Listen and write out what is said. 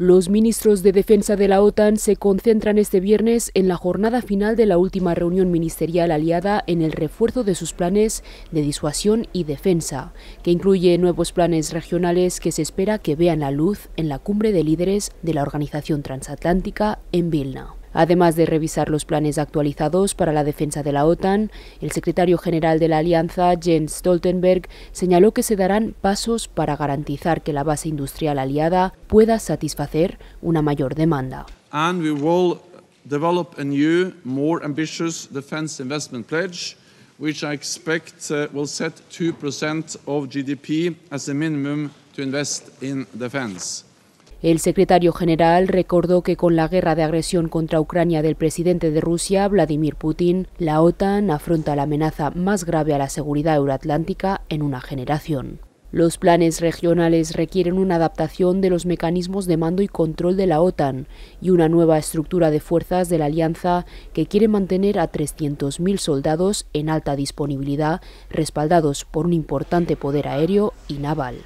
Los ministros de Defensa de la OTAN se concentran este viernes en la jornada final de la última reunión ministerial aliada en el refuerzo de sus planes de disuasión y defensa, que incluye nuevos planes regionales que se espera que vean la luz en la cumbre de líderes de la organización transatlántica en Vilna. Además de revisar los planes actualizados para la defensa de la OTAN, el secretario general de la alianza, Jens Stoltenberg, señaló que se darán pasos para garantizar que la base industrial aliada pueda satisfacer una mayor demanda. And we will develop a new, more ambitious defense investment pledge, which I expect uh, will set 2% of GDP as a minimum to invest in defense. El secretario general recordó que con la guerra de agresión contra Ucrania del presidente de Rusia, Vladimir Putin, la OTAN afronta la amenaza más grave a la seguridad euroatlántica en una generación. Los planes regionales requieren una adaptación de los mecanismos de mando y control de la OTAN y una nueva estructura de fuerzas de la alianza que quiere mantener a 300.000 soldados en alta disponibilidad, respaldados por un importante poder aéreo y naval.